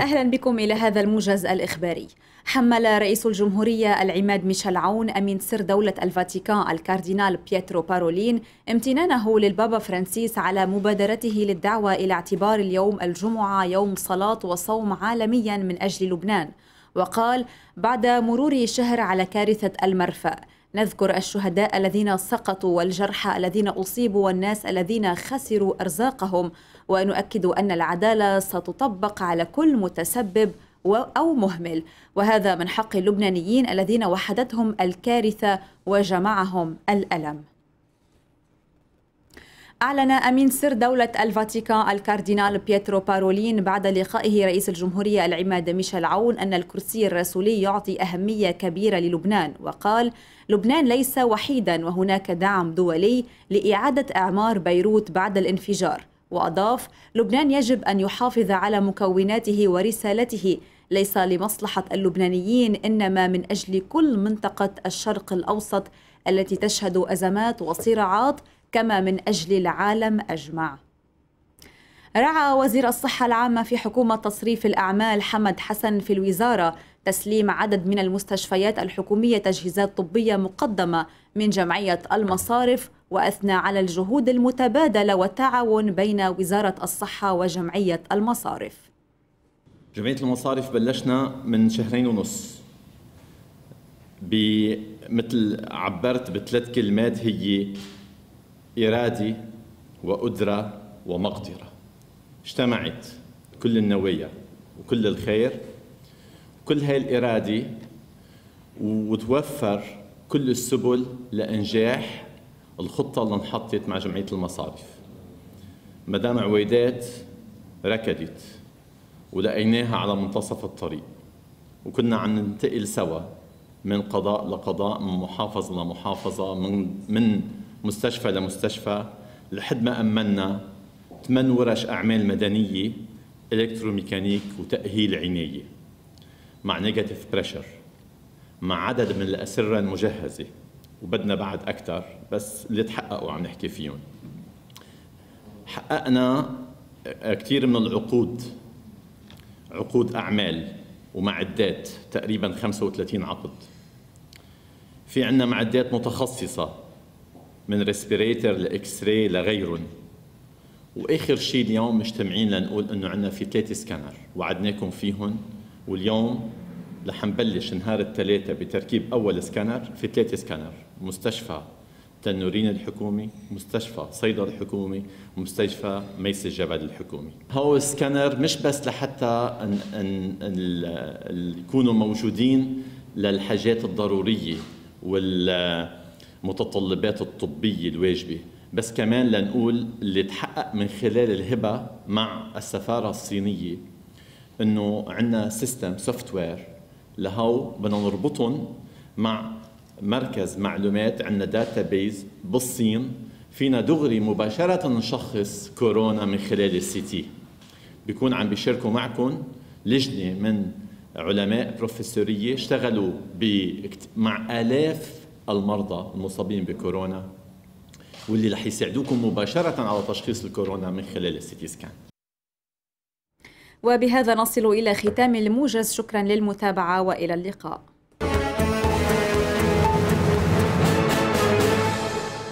أهلا بكم إلى هذا الموجز الإخباري حمل رئيس الجمهورية العماد ميشيل عون أمين سر دولة الفاتيكان الكاردينال بيترو بارولين امتنانه للبابا فرانسيس على مبادرته للدعوة إلى اعتبار اليوم الجمعة يوم صلاة وصوم عالميا من أجل لبنان وقال بعد مرور شهر على كارثة المرفأ نذكر الشهداء الذين سقطوا والجرحى الذين اصيبوا والناس الذين خسروا ارزاقهم ونؤكد ان العداله ستطبق على كل متسبب أو مهمل وهذا من حق اللبنانيين الذين وحدتهم الكارثة وجمعهم الألم أعلن أمين سر دولة الفاتيكان الكاردينال بيترو بارولين بعد لقائه رئيس الجمهورية العماد ميشيل عون أن الكرسي الرسولي يعطي أهمية كبيرة للبنان وقال لبنان ليس وحيدا وهناك دعم دولي لإعادة إعمار بيروت بعد الانفجار وأضاف لبنان يجب أن يحافظ على مكوناته ورسالته ليس لمصلحة اللبنانيين إنما من أجل كل منطقة الشرق الأوسط التي تشهد أزمات وصراعات كما من أجل العالم أجمع رعى وزير الصحة العامة في حكومة تصريف الأعمال حمد حسن في الوزارة تسليم عدد من المستشفيات الحكومية تجهيزات طبية مقدمة من جمعية المصارف وأثنى على الجهود المتبادلة والتعاون بين وزارة الصحة وجمعية المصارف جمعية المصارف بلشنا من شهرين ونص بمثل عبرت بثلاث كلمات هي إرادي وقدرة ومقدرة اجتمعت كل النوية وكل الخير كل هاي الإرادة وتوفر كل السبل لإنجاح الخطة اللي انحطت مع جمعية المصارف مدام عويدات ركضت ولقيناها على منتصف الطريق وكنا عم ننتقل سوا من قضاء لقضاء من محافظة لمحافظة من من مستشفى لمستشفى لحد ما أمنا ثمان ورش أعمال مدنية إلكتروميكانيك وتأهيل عناية مع نيجاتيف بريشر مع عدد من الأسرة المجهزة وبدنا بعد أكثر بس اللي تحققوا عم نحكي فيهم حققنا كثير من العقود عقود أعمال ومعدات تقريبا 35 عقد في عندنا معدات متخصصة من ريسبيريتر لاكس راي لغيرهم واخر شيء اليوم مجتمعين لنقول انه عندنا في ثلاثه سكانر وعدناكم فيهم واليوم رح نبلش نهار الثلاثاء بتركيب اول سكانر في ثلاثه سكانر مستشفى تنورين الحكومي مستشفى صيدا الحكومي مستشفى ميس الجبل الحكومي هو السكانر مش بس لحتى أن, أن, أن يكونوا موجودين للحاجات الضرورية وال المتطلبات الطبية الواجبة بس كمان لنقول اللي تحقق من خلال الهبة مع السفارة الصينية انه عندنا سيستم سوفت وير لهو بدنا نربطهم مع مركز معلومات عندنا داتا بيز بالصين فينا دغري مباشرة نشخص كورونا من خلال السي تي بيكون عم بيشاركوا معكم لجنة من علماء بروفيسورية اشتغلوا مع آلاف المرضى المصابين بكورونا واللي رح يساعدوكم مباشرة على تشخيص الكورونا من خلال السيتي سكان وبهذا نصل إلى ختام الموجز شكرا للمتابعة وإلى اللقاء